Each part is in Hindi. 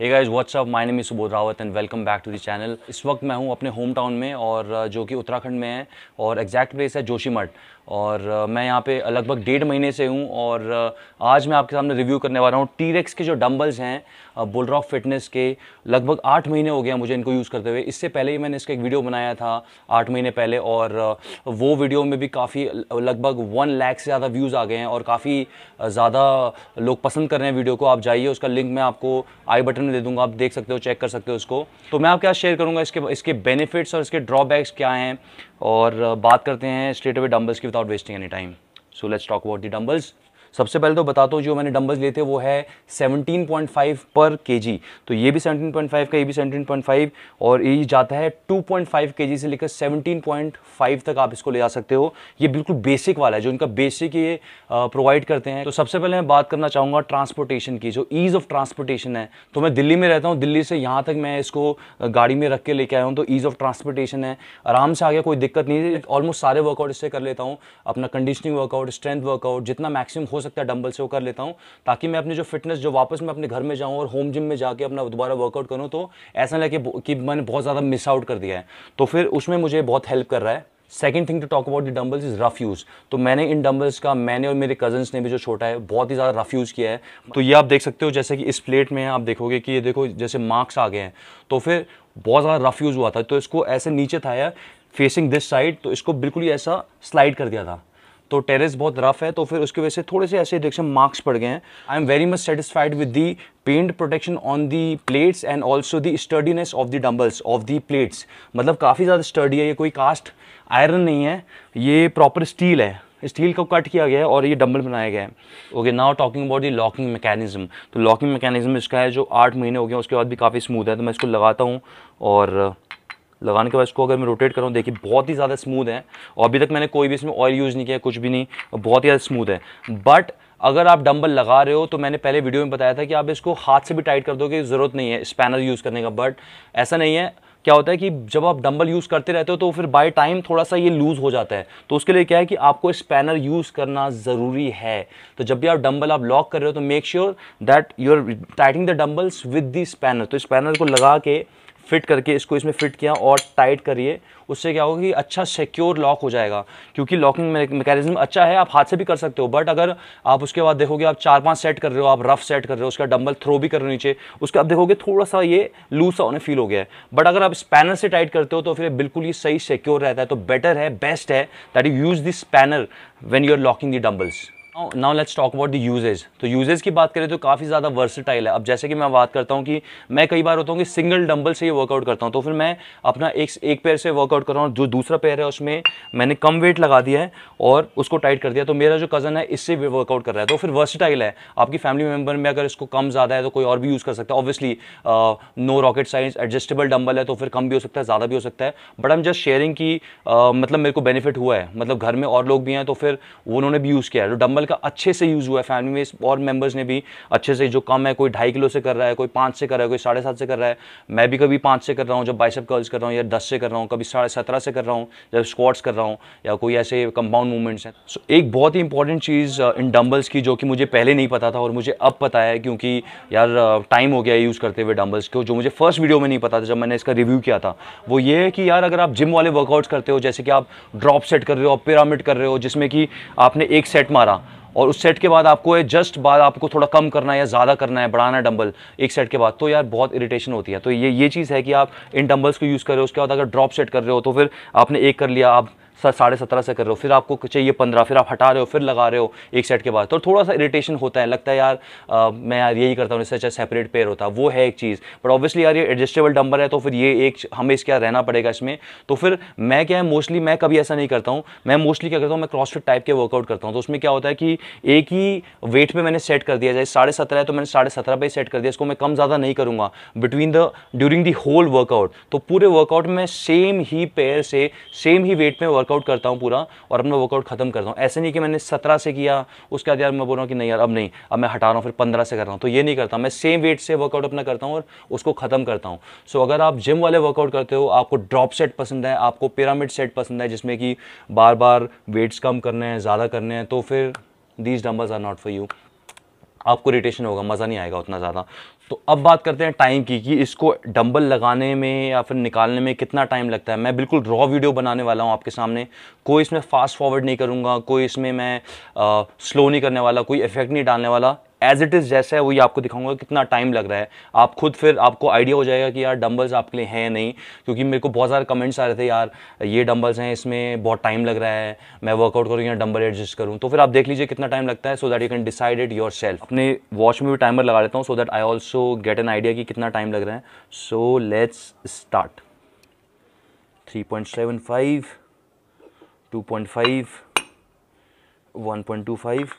Hey guys up my name is Subodh Rawat and welcome back to the channel इस वक्त मैं हूँ अपने होम टाउन में और uh, जो कि उत्तराखंड में है और एग्जैक्ट प्लेस है जोशीमठ और मैं यहाँ पे लगभग डेढ़ महीने से हूँ और आज मैं आपके सामने रिव्यू करने वाला हूँ टी रेक्स के जो डम्बल्स हैं बुलरॉक फिटनेस के लगभग आठ महीने हो गया मुझे इनको यूज़ करते हुए इससे पहले ही मैंने इसका एक वीडियो बनाया था आठ महीने पहले और वो वीडियो में भी काफ़ी लगभग वन लैख से ज़्यादा व्यूज़ आ गए हैं और काफ़ी ज़्यादा लोग पसंद कर रहे हैं वीडियो को आप जाइए उसका लिंक मैं आपको आई बटन में दे दूँगा आप देख सकते हो चेक कर सकते हो उसको तो मैं आपके साथ शेयर करूँगा इसके इसके बेनिफिट्स और इसके ड्रॉबैक्स क्या हैं और बात करते हैं स्ट्रेट अवे डम्बल्स की without wasting any time. So let's talk about the dumbbells. सबसे पहले तो बता दो जो मैंने डंबल्स लिए थे वो है 17.5 पर केजी तो ये भी 17.5 का ये भी 17.5 और ये जाता है 2.5 केजी से लेकर 17.5 तक आप इसको ले जा सकते हो ये बिल्कुल बेसिक वाला है जो इनका बेसिक ये प्रोवाइड करते हैं तो सबसे पहले मैं बात करना चाहूँगा ट्रांसपोर्टेशन की जो ईज़ ऑफ ट्रांसपोर्टेशन है तो मैं दिल्ली में रहता हूँ दिल्ली से यहाँ तक मैं इसको गाड़ी में रख के लेके आया हूँ तो ईज़ ऑफ ट्रांसपोर्टेशन है आराम से आ गया कोई दिक्कत नहीं ऑलमोस्ट सारे वर्कआउट इससे कर लेता हूँ अपना कंडीशनिंग वर्कआउट स्ट्रेंथ वर्कआउट जितना मैक्सिमम हो सकता है डम्बल से वो कर लेता हूँ ताकि मैं अपनी जो फिटनेस जो वापस मैं अपने घर में जाऊँ और होम जिम में जाके अपना दोबारा वर्कआउट करूँ तो ऐसा लगे कि मैंने बहुत ज़्यादा मिस आउट कर दिया है तो फिर उसमें मुझे बहुत हेल्प कर रहा है second thing to talk about the dumbbells is rough use तो मैंने इन डम्बल्स का मैंने और मेरे कजन्स ने भी जो छोटा है बहुत ही ज़्यादा रफ यूज़ किया है तो ये आप देख सकते हो जैसे कि इस प्लेट में आप देखोगे कि ये देखो जैसे मार्क्स आ गए हैं तो फिर बहुत ज़्यादा रफ यूज़ हुआ था तो इसको ऐसे नीचे था या फेसिंग दिस साइड तो इसको बिल्कुल ही ऐसा स्लाइड कर दिया था तो टेरेस बहुत रफ है तो फिर उसकी वजह से थोड़े से ऐसे रिएक्शन मार्क्स पड़ गए हैं I am very much satisfied with the paint protection on the plates and also the sturdiness of the dumbbells of the plates मतलब काफ़ी ज़्यादा स्टर्डी है ये कोई कास्ट आयरन नहीं है ये प्रॉपर स्टील है स्टील को कट किया गया है और ये डम्बल बनाया गया है okay now talking about the locking mechanism तो लॉकिंग मैकेनिज्म इसका है जो आठ महीने हो गया उसके बाद भी काफ़ी स्मूथ है तो मैं इसको लगाता हूँ और लगाने के बाद इसको अगर मैं रोटेट करूँ देखिए बहुत ही ज़्यादा स्मूथ है और अभी तक मैंने कोई भी इसमें ऑयल यूज़ नहीं किया कुछ भी नहीं बहुत ही ज़्यादा स्मूथ है बट अगर आप डंबल लगा रहे हो तो मैंने पहले वीडियो में बताया था कि आप इसको हाथ से भी टाइट कर दोगे ज़रूरत नहीं है स्पैनर यूज़ करने का बट ऐसा नहीं है क्या होता है कि जब आप डंबल यूज़ करते रहते हो तो फिर बाय टाइम थोड़ा सा ये लूज़ हो जाता है तो उसके लिए क्या है कि आपको स्पैनर यूज़ करना ज़रूरी है तो जब भी आप डंबल आप लॉक कर रहे हो तो make sure that you are tighting the dumbbells with the spanner तो स्पैनर को लगा के फिट करके इसको इसमें फिट किया और टाइट करिए उससे क्या होगा कि अच्छा सिक्योर लॉक हो जाएगा क्योंकि लॉकिंग मैकेनिज्म अच्छा है आप हाथ से भी कर सकते हो बट अगर आप उसके बाद देखोगे आप चार पाँच सेट कर रहे हो आप रफ सेट कर रहे हो उसका डम्बल थ्रो भी कर रहे हो नीचे उसका आप देखोगे थोड़ा सा ये लूज सा होने फील हो गया है बट अगर आप स्पैनर से टाइट करते हो तो फिर बिल्कुल ही सही सिक्योर रहता है तो बेटर है बेस्ट है that you use this spanner when you are locking the dumbbells now let's talk about the usages तो यूजेज की बात करें तो काफ़ी ज़्यादा वर्सटाइल है अब जैसे कि मैं बात करता हूँ कि मैं कई बार होता हूँ कि सिंगल डंबल से ही वर्कआउट करता हूँ तो फिर मैं अपना एक एक पैर से वर्कआउट कर रहा हूँ जो दूसरा पैर है उसमें मैंने कम वेट लगा दिया है और उसको टाइट कर दिया तो मेरा जो कज़न है इससे भी वर्कआउट कर रहा है तो फिर वर्सटाइल है आपकी फैमिली मेम्बर में अगर इसको कम ज़्यादा है तो कोई और भी यूज़ कर सकता है obviously no rocket science adjustable dumbbell है तो फिर कम भी हो सकता है ज़्यादा भी हो सकता है बट हम जस्ट शेयरिंग की uh, मतलब मेरे को बेनिफिट हुआ है मतलब घर में और लोग भी हैं तो फिर उन्होंने भी यूज़ किया है तो डंबल का अच्छे से यूज़ हुआ है फैमिली में और मेंबर्स ने भी अच्छे से जो कम है कोई ढाई किलो से कर रहा है कोई पाँच से कर रहा है कोई साढ़े सात से कर रहा है मैं भी कभी पाँच से कर रहा हूँ जब बाइसअप कर्ल्स कर रहा हूँ या दस से कर रहा हूँ कभी साढ़े सत्रह से कर रहा हूँ जब स्क्वाट्स कर रहा हूँ या कोई ऐसे कंपाउंड मूवमेंट्स हैं सो एक बहुत ही इंपॉर्टेंट चीज़ इन uh, डम्बल्स की जो कि मुझे पहले नहीं पता था और मुझे अब पता है क्योंकि यार टाइम uh, हो गया यूज़ करते हुए डम्बल्स को जो मुझे फर्स्ट वीडियो में नहीं पता था जब मैंने इसका रिव्यू किया था वो ये है कि यार अगर आप जिम वाले वर्कआउट्स करते हो जैसे कि आप ड्रॉप सेट कर रहे हो पिरामिड कर रहे हो जिसमें कि आपने एक सेट मारा और उस सेट के बाद आपको है जस्ट बाद आपको थोड़ा कम करना है या ज़्यादा करना है बढ़ाना डंबल एक सेट के बाद तो यार बहुत इरीटेशन होती है तो ये ये चीज़ है कि आप इन डंबल्स को यूज़ कर रहे हो उसके बाद अगर ड्रॉप सेट कर रहे हो तो फिर आपने एक कर लिया आप साढ़े सत्रह से कर रहे हो फिर आपको चाहिए पंद्रह फिर आप हटा रहे हो फिर लगा रहे हो एक सेट के बाद तो थोड़ा सा इरीटेशन होता है लगता है यार आ, मैं यार यही करता हूँ इससे अच्छा सेपरेट पेयर होता वो है एक चीज़ बट ऑब्वियसली यार ये एडजस्टेबल डम्बर है तो फिर ये एक हमें इसके यहाँ रहना पड़ेगा इसमें तो फिर मैं क्या है मोस्टली मैं कभी ऐसा नहीं करता हूँ मैं मोस्टली क्या करता हूँ मैं क्रॉसफिट टाइप के वर्कआउट करता हूँ तो उसमें क्या होता है कि एक ही वेट पर मैंने सेट कर दिया जाए साढ़े सत्रह है तो मैंने साढ़े सत्रह पर सेट कर दिया इसको मैं कम ज़्यादा नहीं करूँगा between the during the whole workout तो पूरे वर्कआउट में सेम ही पेयर से सेम ही वेट में वर्क वर्कआउट करता हूँ पूरा और अपना वर्कआउट खत्म करता हूँ ऐसे नहीं कि मैंने सत्रह से किया उसके बाद यार मैं बोल रहा हूँ कि नहीं यार अब नहीं अब मैं हटा रहा हूँ फिर पंद्रह से कर रहा हूँ तो ये नहीं करता मैं सेम वेट से वर्कआउट अपना करता हूँ और उसको खत्म करता हूँ सो अगर आप जिम वाले वर्कआउट करते हो आपको ड्रॉप सेट पसंद है आपको पिरामिड सेट पसंद है जिसमें कि बार बार वेट्स कम करने हैं ज़्यादा करने हैं तो फिर these dumbbells are not for you आपको रिटेशन होगा मज़ा नहीं आएगा उतना ज़्यादा तो अब बात करते हैं टाइम की कि इसको डंबल लगाने में या फिर निकालने में कितना टाइम लगता है मैं बिल्कुल रॉ वीडियो बनाने वाला हूँ आपके सामने कोई इसमें फास्ट फॉरवर्ड नहीं करूँगा कोई इसमें मैं आ, स्लो नहीं करने वाला कोई इफेक्ट नहीं डालने वाला एज इट इज़ जैसा है वही आपको दिखाऊंगा कितना टाइम लग रहा है आप खुद फिर आपको आइडिया हो जाएगा कि यार डम्बल्स आपके लिए हैं नहीं क्योंकि मेरे को बहुत सारे कमेंट्स आ रहे थे यार ये डम्बल्स हैं इसमें बहुत टाइम लग रहा है मैं वर्कआउट करूँ या डम्बल एडजस्ट करूँ तो फिर आप देख लीजिए कितना टाइम लगता है so that you can decide it yourself अपने वॉच में भी टाइमर लगा लेता हूँ so that I also get an idea कि कितना टाइम लग रहा है so let's start three point seven five two point five one point two five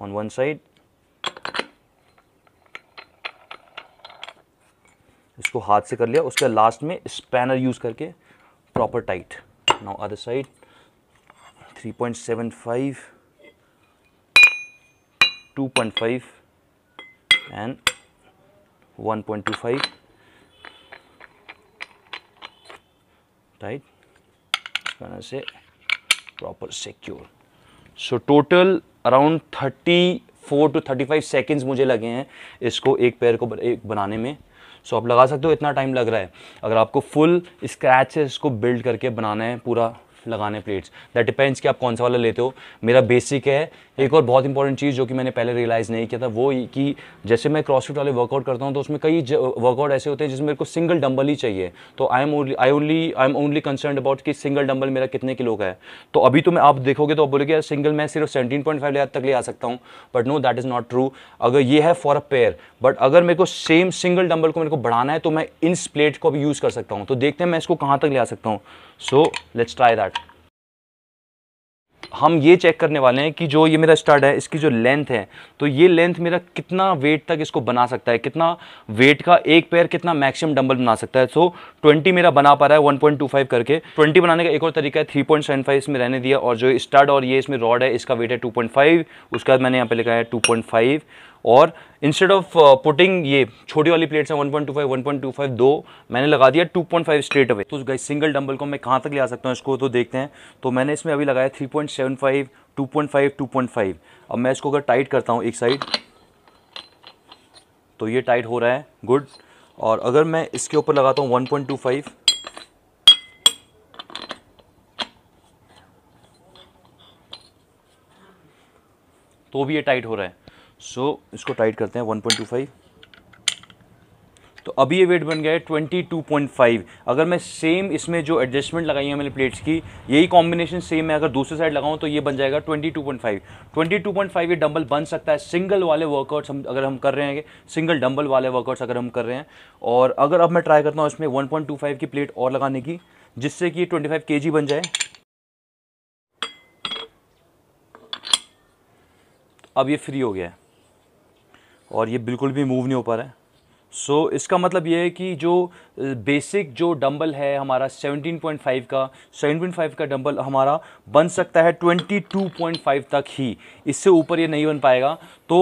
on one side इसको हाथ से कर लिया उसके लास्ट में स्पैनर यूज़ करके proper tight now other side 3.75 2.5 and 1.25 से proper secure so total around thirty four 34 thirty 35 seconds मुझे लगे हैं इसको एक पैर को एक बनाने में सो आप लगा सकते हो इतना टाइम लग रहा है अगर आपको फुल स्क्रैच से इसको बिल्ड करके बनाना है पूरा लगाने प्लेट्स दैट डिपेंड्स कि आप कौन सा वाला लेते हो मेरा बेसिक है एक और बहुत इंपॉर्टेंट चीज़ जो कि मैंने पहले रियलाइज़ नहीं किया था वो कि जैसे मैं क्रॉसफिट वाले वर्कआउट करता हूँ तो उसमें कई वर्कआउट ऐसे होते हैं जिसमें मेरे को सिंगल डंबल ही चाहिए तो I am only I only I am only concern about कि सिंगल डंबल मेरा कितने किलो का है तो अभी तो मैं आप देखोगे तो आप बोलोगे यार सिंगल मैं सिर्फ सेवेंटीन पॉइंट फाइव तक ले आ सकता हूँ but no that is not true अगर ये है फॉर अ पेयर बट अगर मेरे को सेम सिंगल डंबल को मेरे को बढ़ाना है तो मैं इन प्लेट को भी यूज़ कर सकता हूँ तो देखते हैं मैं इसको कहाँ तक ले आ सकता हूँ सो लेट्स ट्राई दैट हम ये चेक करने वाले हैं कि जो ये मेरा स्टड है इसकी जो लेंथ है तो ये लेंथ मेरा कितना वेट तक इसको बना सकता है कितना वेट का एक पैर कितना मैक्सिमम डंबल बना सकता है सो so, 20 मेरा बना पा रहा है 1.25 करके 20 बनाने का एक और तरीका है 3.75 इसमें रहने दिया और जो स्टड और ये इसमें रॉड है इसका वेट है टू उसके बाद मैंने यहाँ पर लिखा है टू और इंस्टेड ऑफ पुटिंग ये छोटी वाली प्लेट्स है 1.25 1.25 दो मैंने लगा दिया 2.5 स्ट्रेट अवे तो गाइस सिंगल डंबल को मैं कहाँ तक ले आ सकता हूँ इसको तो देखते हैं तो मैंने इसमें अभी लगाया 3.75 2.5 2.5 अब मैं इसको अगर टाइट करता हूँ एक साइड तो ये टाइट हो रहा है गुड और अगर मैं इसके ऊपर लगाता हूँ वन तो भी ये टाइट हो रहा है सो so, इसको टाइट करते हैं 1.25 तो अभी ये वेट बन गया है 22.5 अगर मैं सेम इसमें जो एडजस्टमेंट लगाई है मैंने प्लेट्स की यही कॉम्बिनेशन सेम है अगर दूसरी साइड लगाऊं तो ये बन जाएगा 22.5 22.5 ये डंबल बन सकता है सिंगल वाले वर्कआउट्स हम अगर हम कर रहे हैं सिंगल डंबल वाले वर्कआउट्स अगर हम कर रहे हैं और अगर अब मैं ट्राई करता हूँ इसमें वन की प्लेट और लगाने की जिससे कि ट्वेंटी फाइव बन जाए अब ये फ्री हो गया है और ये बिल्कुल भी मूव नहीं हो पा रहा है सो so, इसका मतलब ये है कि जो बेसिक जो डंबल है हमारा 17.5 का 17.5 का डंबल हमारा बन सकता है 22.5 तक ही इससे ऊपर ये नहीं बन पाएगा तो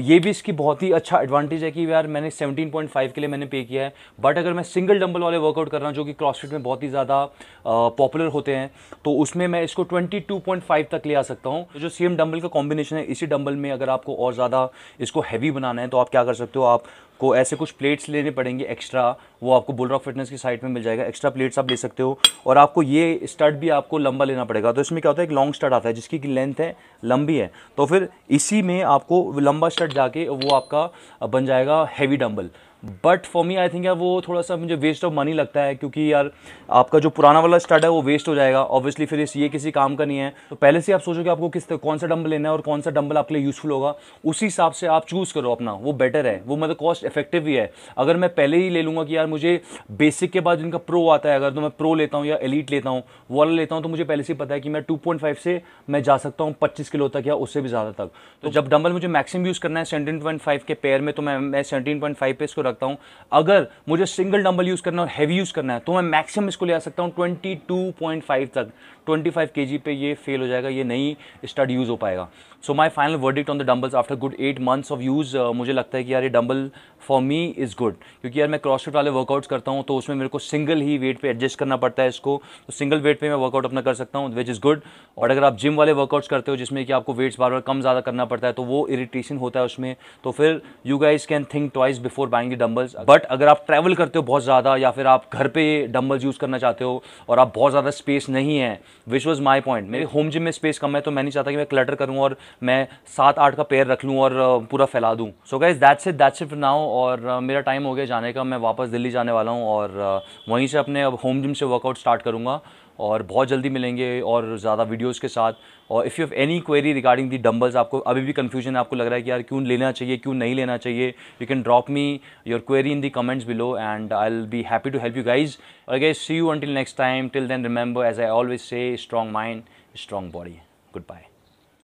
ये भी इसकी बहुत ही अच्छा एडवांटेज है कि यार मैंने 17.5 के लिए मैंने पे किया है बट अगर मैं सिंगल डंबल वाले वर्कआउट कर रहा हूँ जो कि क्रॉसफिट में बहुत ही ज़्यादा पॉपुलर होते हैं तो उसमें मैं इसको 22.5 तक ले आ सकता हूँ तो जो सेम डंबल का कॉम्बिनेशन है इसी डंबल में अगर आपको और ज़्यादा इसको हैवी बनाना है तो आप क्या कर सकते हो आप को ऐसे कुछ प्लेट्स लेने पड़ेंगे एक्स्ट्रा वो आपको बुल रॉक फिटनेस की साइट में मिल जाएगा एक्स्ट्रा प्लेट्स आप ले सकते हो और आपको ये स्टड भी आपको लंबा लेना पड़ेगा तो इसमें क्या होता है एक लॉन्ग स्टड आता है जिसकी लेंथ है लंबी है तो फिर इसी में आपको लंबा स्टड जाके वो आपका बन जाएगा heavy dumbbell but for me I think यार वो थोड़ा सा मुझे वेस्ट ऑफ मनी लगता है क्योंकि यार आपका जो पुराना वाला स्टड है वो वेस्ट हो जाएगा ऑब्वियसली फिर इस ये किसी काम का नहीं है तो पहले से आप सोचो कि आपको किस कौन सा डम्बल लेना है और कौन सा डम्बल आपके लिए यूज़फुल होगा उसी हिसाब से आप चूज़ करो अपना वो बेटर है वो मतलब कॉस्ट इफेक्टिव भी है अगर मैं पहले ही ले लूँगा कि यार मुझे बेसिक के बाद जिनका प्रो आता है अगर तो मैं प्रो लेता हूँ या एलिट लेता हूँ वो वाला लेता हूँ तो मुझे पहले से पता है कि मैं टू से मैं जा सकता हूँ पच्चीस किलो तक या उससे भी ज़्यादा तक तो, तो जब डम्बल मुझे मैक्सिमम यूज़ करना है सेवनटीन के पेयर में तो मैं मैं सेवनटीन पे इसको रखता हूँ अगर मुझे सिंगल डंबल यूज़ करना और हैवी यूज़ करना है तो मैं मैक्सिमम इसको ले आ सकता हूँ ट्वेंटी तक ट्वेंटी फाइव के जी पे ये फेल हो जाएगा ये नहीं स्टड यूज़ हो पाएगा so my final verdict on the dumbbells after good eight months of use मुझे लगता है कि यार ये dumbbell for me is good क्योंकि यार मैं क्रॉसफिट वाले वर्कआउट्स करता हूँ तो उसमें मेरे को सिंगल ही वेट पे एडजस्ट करना पड़ता है इसको तो सिंगल वेट पे मैं वर्कआउट अपना कर सकता हूँ विच इज़ गुड और अगर आप जिम वाले वर्कआउट्स करते हो जिसमें कि आपको वेट्स बार बार कम ज़्यादा करना पड़ता है तो वो इरीटेशन होता है उसमें तो फिर you guys can think twice before buying dumbbells but अगर आप ट्रैवल करते हो बहुत ज़्यादा या फिर आप घर पर डम्बल्स यूज़ करना चाहते हो और आप बहुत ज़्यादा स्पेस नहीं है विच वॉज माई पॉइंट मेरे होम जिम में स्पेस कम है तो मैं नहीं चाहता कि मैं क्लटर करूँ और मैं सात आठ का पेयर रख लूँ और पूरा फैला दूँ so guys that's it that's it now और मेरा टाइम हो गया जाने का मैं वापस दिल्ली जाने वाला हूँ और वहीं से अपने अब होम जिम से वर्कआउट स्टार्ट करूँगा और बहुत जल्दी मिलेंगे और ज़्यादा वीडियोस के साथ और if you have any query regarding the dumbbells आपको अभी भी कन्फ्यूजन है आपको लग रहा है कि यार क्यों लेना चाहिए क्यों नहीं लेना चाहिए you can drop me your query in the comments below and I will be happy to help you guys और guys see you until next time till then remember as I always say strong mind strong body good bye